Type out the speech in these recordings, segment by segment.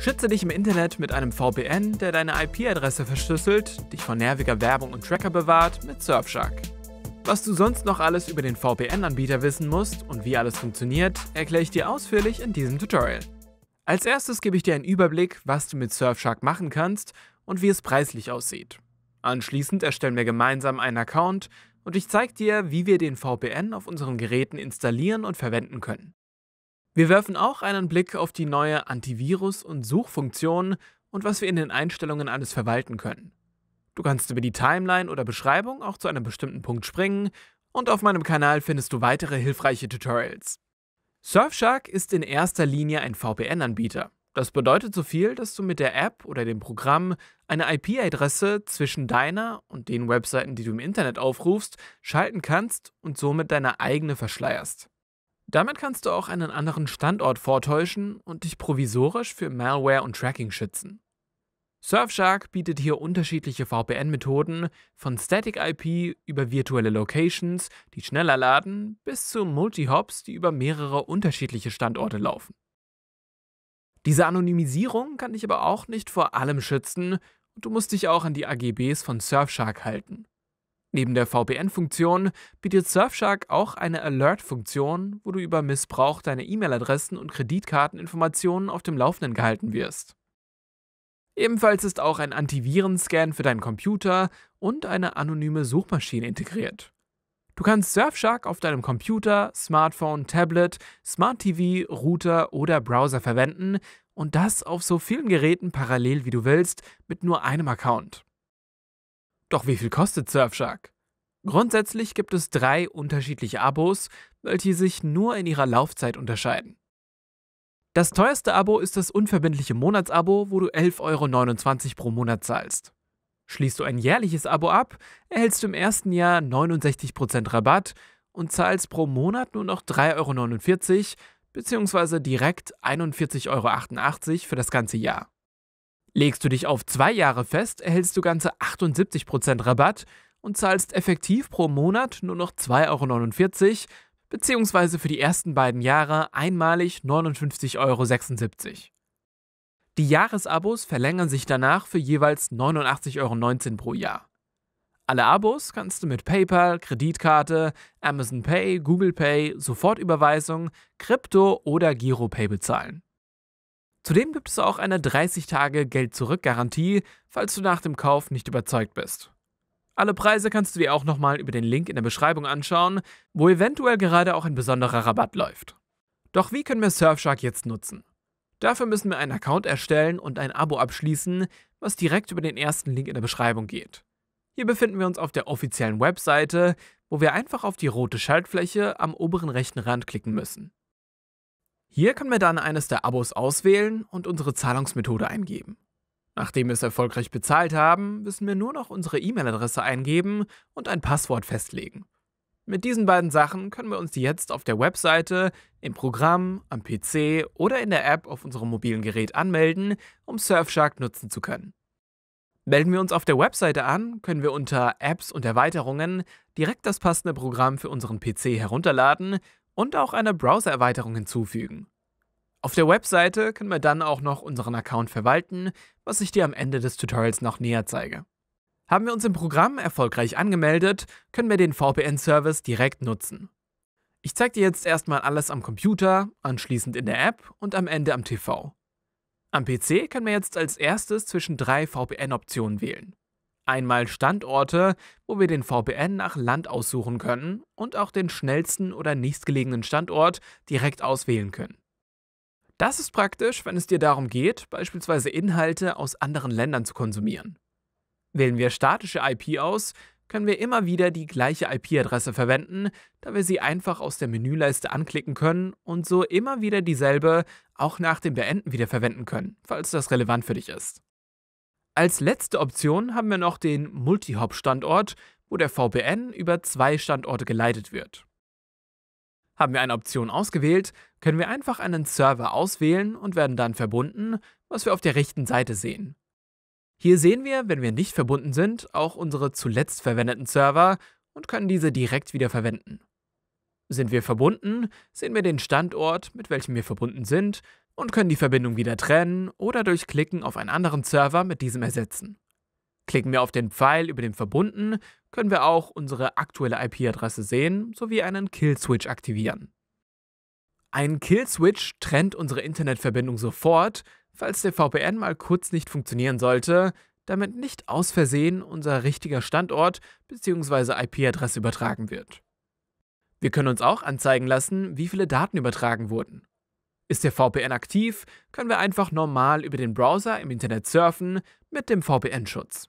Schütze dich im Internet mit einem VPN, der deine IP-Adresse verschlüsselt, dich vor nerviger Werbung und Tracker bewahrt mit Surfshark. Was du sonst noch alles über den VPN-Anbieter wissen musst und wie alles funktioniert, erkläre ich dir ausführlich in diesem Tutorial. Als erstes gebe ich dir einen Überblick, was du mit Surfshark machen kannst und wie es preislich aussieht. Anschließend erstellen wir gemeinsam einen Account und ich zeige dir, wie wir den VPN auf unseren Geräten installieren und verwenden können. Wir werfen auch einen Blick auf die neue Antivirus- und Suchfunktion und was wir in den Einstellungen alles verwalten können. Du kannst über die Timeline oder Beschreibung auch zu einem bestimmten Punkt springen und auf meinem Kanal findest du weitere hilfreiche Tutorials. Surfshark ist in erster Linie ein VPN-Anbieter. Das bedeutet so viel, dass du mit der App oder dem Programm eine IP-Adresse zwischen deiner und den Webseiten, die du im Internet aufrufst, schalten kannst und somit deine eigene verschleierst. Damit kannst du auch einen anderen Standort vortäuschen und dich provisorisch für Malware und Tracking schützen. Surfshark bietet hier unterschiedliche VPN-Methoden, von Static IP über virtuelle Locations, die schneller laden, bis zu Multi-Hops, die über mehrere unterschiedliche Standorte laufen. Diese Anonymisierung kann dich aber auch nicht vor allem schützen und du musst dich auch an die AGBs von Surfshark halten. Neben der VPN-Funktion bietet Surfshark auch eine Alert-Funktion, wo du über Missbrauch deiner E-Mail-Adressen und Kreditkarteninformationen auf dem Laufenden gehalten wirst. Ebenfalls ist auch ein Antivirenscan für deinen Computer und eine anonyme Suchmaschine integriert. Du kannst Surfshark auf deinem Computer, Smartphone, Tablet, Smart TV, Router oder Browser verwenden und das auf so vielen Geräten parallel wie du willst mit nur einem Account. Doch wie viel kostet Surfshark? Grundsätzlich gibt es drei unterschiedliche Abos, welche sich nur in ihrer Laufzeit unterscheiden. Das teuerste Abo ist das unverbindliche Monatsabo, wo du 11,29 Euro pro Monat zahlst. Schließt du ein jährliches Abo ab, erhältst du im ersten Jahr 69% Rabatt und zahlst pro Monat nur noch 3,49 Euro bzw. direkt 41,88 Euro für das ganze Jahr. Legst du dich auf zwei Jahre fest, erhältst du ganze 78% Rabatt und zahlst effektiv pro Monat nur noch 2,49 Euro, beziehungsweise für die ersten beiden Jahre einmalig 59,76 Euro. Die Jahresabos verlängern sich danach für jeweils 89,19 Euro pro Jahr. Alle Abos kannst du mit PayPal, Kreditkarte, Amazon Pay, Google Pay, Sofortüberweisung, Krypto oder GiroPay bezahlen. Zudem gibt es auch eine 30-Tage-Geld-Zurück-Garantie, falls du nach dem Kauf nicht überzeugt bist. Alle Preise kannst du dir auch nochmal über den Link in der Beschreibung anschauen, wo eventuell gerade auch ein besonderer Rabatt läuft. Doch wie können wir Surfshark jetzt nutzen? Dafür müssen wir einen Account erstellen und ein Abo abschließen, was direkt über den ersten Link in der Beschreibung geht. Hier befinden wir uns auf der offiziellen Webseite, wo wir einfach auf die rote Schaltfläche am oberen rechten Rand klicken müssen. Hier können wir dann eines der Abos auswählen und unsere Zahlungsmethode eingeben. Nachdem wir es erfolgreich bezahlt haben, müssen wir nur noch unsere E-Mail-Adresse eingeben und ein Passwort festlegen. Mit diesen beiden Sachen können wir uns jetzt auf der Webseite, im Programm, am PC oder in der App auf unserem mobilen Gerät anmelden, um Surfshark nutzen zu können. Melden wir uns auf der Webseite an, können wir unter Apps und Erweiterungen direkt das passende Programm für unseren PC herunterladen und auch eine Browser-Erweiterung hinzufügen. Auf der Webseite können wir dann auch noch unseren Account verwalten, was ich dir am Ende des Tutorials noch näher zeige. Haben wir uns im Programm erfolgreich angemeldet, können wir den VPN-Service direkt nutzen. Ich zeige dir jetzt erstmal alles am Computer, anschließend in der App und am Ende am TV. Am PC können wir jetzt als erstes zwischen drei VPN-Optionen wählen. Einmal Standorte, wo wir den VPN nach Land aussuchen können und auch den schnellsten oder nächstgelegenen Standort direkt auswählen können. Das ist praktisch, wenn es dir darum geht, beispielsweise Inhalte aus anderen Ländern zu konsumieren. Wählen wir statische IP aus, können wir immer wieder die gleiche IP-Adresse verwenden, da wir sie einfach aus der Menüleiste anklicken können und so immer wieder dieselbe auch nach dem Beenden wieder verwenden können, falls das relevant für dich ist. Als letzte Option haben wir noch den multihop standort wo der VPN über zwei Standorte geleitet wird. Haben wir eine Option ausgewählt, können wir einfach einen Server auswählen und werden dann verbunden, was wir auf der rechten Seite sehen. Hier sehen wir, wenn wir nicht verbunden sind, auch unsere zuletzt verwendeten Server und können diese direkt wieder verwenden. Sind wir verbunden, sehen wir den Standort, mit welchem wir verbunden sind und können die Verbindung wieder trennen oder durch Klicken auf einen anderen Server mit diesem ersetzen. Klicken wir auf den Pfeil über dem Verbunden, können wir auch unsere aktuelle IP-Adresse sehen sowie einen Kill-Switch aktivieren. Ein Kill-Switch trennt unsere Internetverbindung sofort, falls der VPN mal kurz nicht funktionieren sollte, damit nicht aus Versehen unser richtiger Standort bzw. IP-Adresse übertragen wird. Wir können uns auch anzeigen lassen, wie viele Daten übertragen wurden. Ist der VPN aktiv, können wir einfach normal über den Browser im Internet surfen mit dem VPN-Schutz.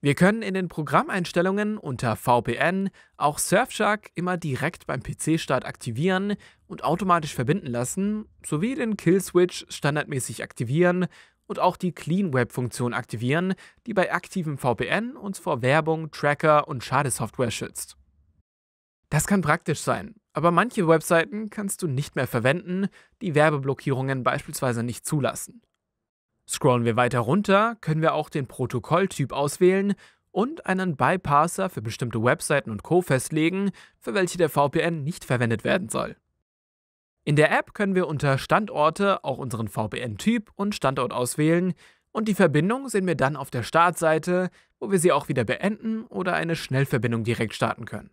Wir können in den Programmeinstellungen unter VPN auch Surfshark immer direkt beim PC-Start aktivieren und automatisch verbinden lassen, sowie den Kill-Switch standardmäßig aktivieren und auch die Clean Web-Funktion aktivieren, die bei aktivem VPN uns vor Werbung, Tracker und Schadesoftware schützt. Das kann praktisch sein, aber manche Webseiten kannst du nicht mehr verwenden, die Werbeblockierungen beispielsweise nicht zulassen. Scrollen wir weiter runter, können wir auch den Protokolltyp auswählen und einen Bypasser für bestimmte Webseiten und Co. festlegen, für welche der VPN nicht verwendet werden soll. In der App können wir unter Standorte auch unseren VPN-Typ und Standort auswählen und die Verbindung sehen wir dann auf der Startseite, wo wir sie auch wieder beenden oder eine Schnellverbindung direkt starten können.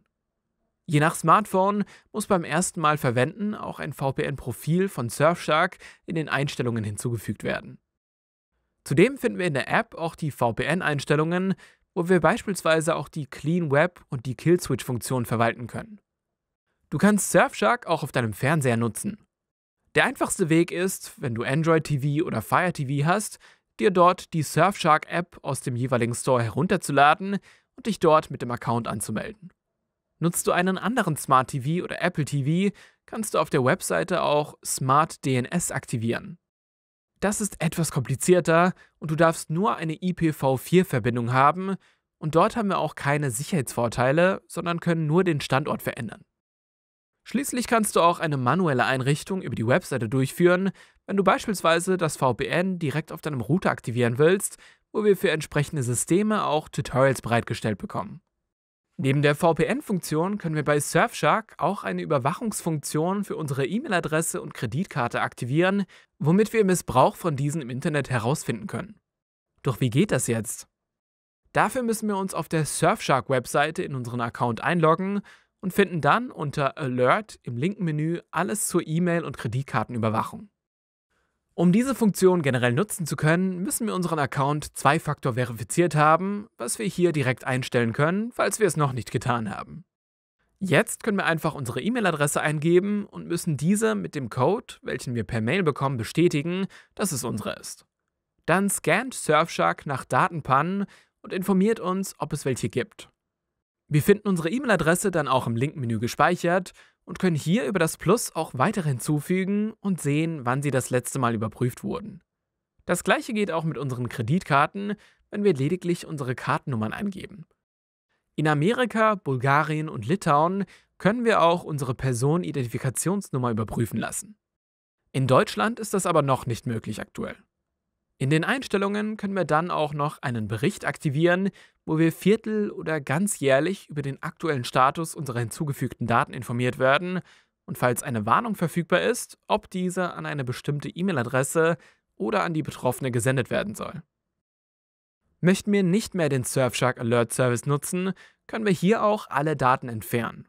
Je nach Smartphone muss beim ersten Mal verwenden auch ein VPN-Profil von Surfshark in den Einstellungen hinzugefügt werden. Zudem finden wir in der App auch die VPN-Einstellungen, wo wir beispielsweise auch die Clean Web und die Kill Switch Funktion verwalten können. Du kannst Surfshark auch auf deinem Fernseher nutzen. Der einfachste Weg ist, wenn du Android TV oder Fire TV hast, dir dort die Surfshark App aus dem jeweiligen Store herunterzuladen und dich dort mit dem Account anzumelden. Nutzt du einen anderen Smart TV oder Apple TV, kannst du auf der Webseite auch Smart DNS aktivieren. Das ist etwas komplizierter und du darfst nur eine IPv4-Verbindung haben und dort haben wir auch keine Sicherheitsvorteile, sondern können nur den Standort verändern. Schließlich kannst du auch eine manuelle Einrichtung über die Webseite durchführen, wenn du beispielsweise das VPN direkt auf deinem Router aktivieren willst, wo wir für entsprechende Systeme auch Tutorials bereitgestellt bekommen. Neben der VPN-Funktion können wir bei Surfshark auch eine Überwachungsfunktion für unsere E-Mail-Adresse und Kreditkarte aktivieren, womit wir Missbrauch von diesen im Internet herausfinden können. Doch wie geht das jetzt? Dafür müssen wir uns auf der Surfshark-Webseite in unseren Account einloggen und finden dann unter Alert im linken Menü alles zur E-Mail- und Kreditkartenüberwachung. Um diese Funktion generell nutzen zu können, müssen wir unseren Account Zwei-Faktor verifiziert haben, was wir hier direkt einstellen können, falls wir es noch nicht getan haben. Jetzt können wir einfach unsere E-Mail-Adresse eingeben und müssen diese mit dem Code, welchen wir per Mail bekommen, bestätigen, dass es unsere ist. Dann scannt Surfshark nach Datenpannen und informiert uns, ob es welche gibt. Wir finden unsere E-Mail-Adresse dann auch im Link-Menü gespeichert und können hier über das Plus auch weitere hinzufügen und sehen, wann sie das letzte Mal überprüft wurden. Das gleiche geht auch mit unseren Kreditkarten, wenn wir lediglich unsere Kartennummern eingeben. In Amerika, Bulgarien und Litauen können wir auch unsere Personenidentifikationsnummer überprüfen lassen. In Deutschland ist das aber noch nicht möglich aktuell. In den Einstellungen können wir dann auch noch einen Bericht aktivieren, wo wir viertel- oder ganzjährlich über den aktuellen Status unserer hinzugefügten Daten informiert werden und falls eine Warnung verfügbar ist, ob diese an eine bestimmte E-Mail-Adresse oder an die Betroffene gesendet werden soll. Möchten wir nicht mehr den Surfshark Alert Service nutzen, können wir hier auch alle Daten entfernen.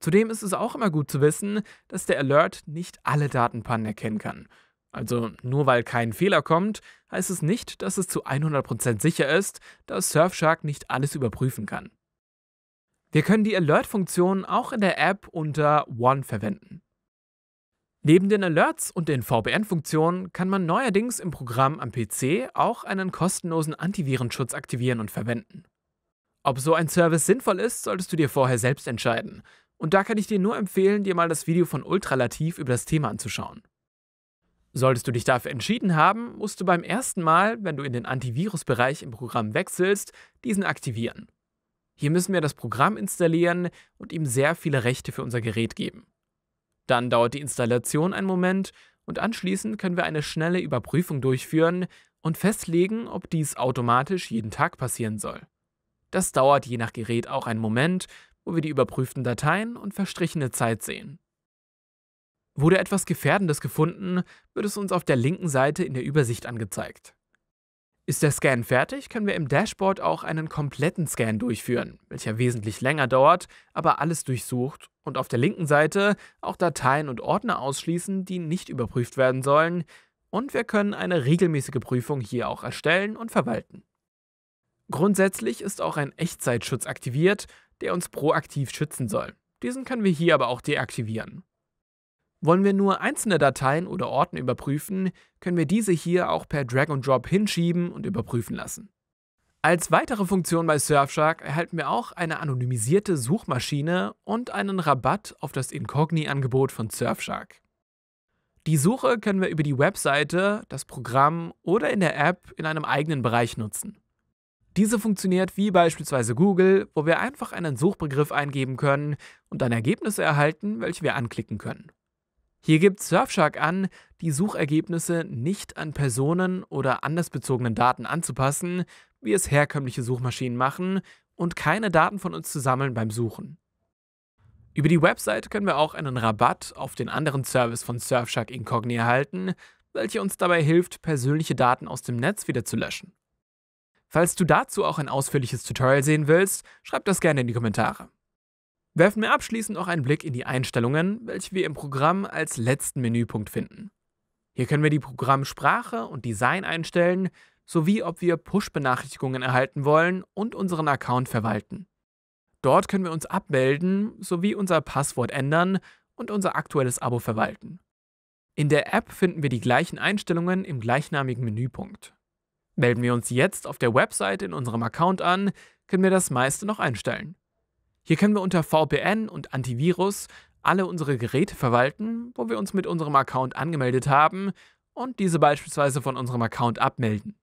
Zudem ist es auch immer gut zu wissen, dass der Alert nicht alle Datenpannen erkennen kann also nur weil kein Fehler kommt, heißt es nicht, dass es zu 100% sicher ist, dass Surfshark nicht alles überprüfen kann. Wir können die Alert-Funktion auch in der App unter One verwenden. Neben den Alerts und den VPN-Funktionen kann man neuerdings im Programm am PC auch einen kostenlosen Antivirenschutz aktivieren und verwenden. Ob so ein Service sinnvoll ist, solltest du dir vorher selbst entscheiden. Und da kann ich dir nur empfehlen, dir mal das Video von Ultralativ über das Thema anzuschauen. Solltest du dich dafür entschieden haben, musst du beim ersten Mal, wenn du in den Antivirus-Bereich im Programm wechselst, diesen aktivieren. Hier müssen wir das Programm installieren und ihm sehr viele Rechte für unser Gerät geben. Dann dauert die Installation einen Moment und anschließend können wir eine schnelle Überprüfung durchführen und festlegen, ob dies automatisch jeden Tag passieren soll. Das dauert je nach Gerät auch einen Moment, wo wir die überprüften Dateien und verstrichene Zeit sehen. Wurde etwas Gefährdendes gefunden, wird es uns auf der linken Seite in der Übersicht angezeigt. Ist der Scan fertig, können wir im Dashboard auch einen kompletten Scan durchführen, welcher wesentlich länger dauert, aber alles durchsucht und auf der linken Seite auch Dateien und Ordner ausschließen, die nicht überprüft werden sollen, und wir können eine regelmäßige Prüfung hier auch erstellen und verwalten. Grundsätzlich ist auch ein Echtzeitschutz aktiviert, der uns proaktiv schützen soll. Diesen können wir hier aber auch deaktivieren. Wollen wir nur einzelne Dateien oder Orten überprüfen, können wir diese hier auch per Drag and Drop hinschieben und überprüfen lassen. Als weitere Funktion bei Surfshark erhalten wir auch eine anonymisierte Suchmaschine und einen Rabatt auf das Incogni-Angebot von Surfshark. Die Suche können wir über die Webseite, das Programm oder in der App in einem eigenen Bereich nutzen. Diese funktioniert wie beispielsweise Google, wo wir einfach einen Suchbegriff eingeben können und dann Ergebnisse erhalten, welche wir anklicken können. Hier gibt Surfshark an, die Suchergebnisse nicht an Personen oder andersbezogenen Daten anzupassen, wie es herkömmliche Suchmaschinen machen, und keine Daten von uns zu sammeln beim Suchen. Über die Website können wir auch einen Rabatt auf den anderen Service von Surfshark Incogni erhalten, welcher uns dabei hilft, persönliche Daten aus dem Netz wieder zu löschen. Falls du dazu auch ein ausführliches Tutorial sehen willst, schreib das gerne in die Kommentare werfen wir abschließend noch einen Blick in die Einstellungen, welche wir im Programm als letzten Menüpunkt finden. Hier können wir die Programmsprache und Design einstellen, sowie ob wir Push-Benachrichtigungen erhalten wollen und unseren Account verwalten. Dort können wir uns abmelden sowie unser Passwort ändern und unser aktuelles Abo verwalten. In der App finden wir die gleichen Einstellungen im gleichnamigen Menüpunkt. Melden wir uns jetzt auf der Website in unserem Account an, können wir das meiste noch einstellen. Hier können wir unter VPN und Antivirus alle unsere Geräte verwalten, wo wir uns mit unserem Account angemeldet haben und diese beispielsweise von unserem Account abmelden.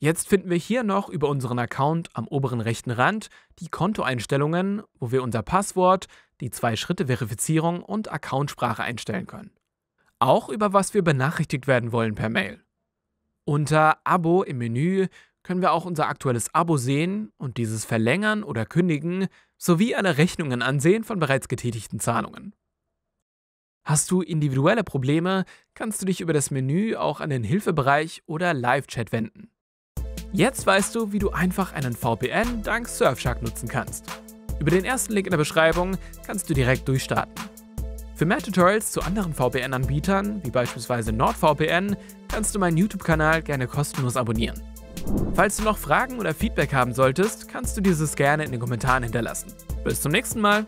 Jetzt finden wir hier noch über unseren Account am oberen rechten Rand die Kontoeinstellungen, wo wir unser Passwort, die Zwei-Schritte-Verifizierung und Accountsprache einstellen können. Auch über was wir benachrichtigt werden wollen per Mail. Unter Abo im Menü können wir auch unser aktuelles Abo sehen und dieses verlängern oder kündigen, sowie alle Rechnungen ansehen von bereits getätigten Zahlungen. Hast du individuelle Probleme, kannst du dich über das Menü auch an den Hilfebereich oder Live-Chat wenden. Jetzt weißt du, wie du einfach einen VPN dank Surfshark nutzen kannst. Über den ersten Link in der Beschreibung kannst du direkt durchstarten. Für mehr Tutorials zu anderen VPN-Anbietern, wie beispielsweise NordVPN, kannst du meinen YouTube-Kanal gerne kostenlos abonnieren. Falls du noch Fragen oder Feedback haben solltest, kannst du dieses gerne in den Kommentaren hinterlassen. Bis zum nächsten Mal.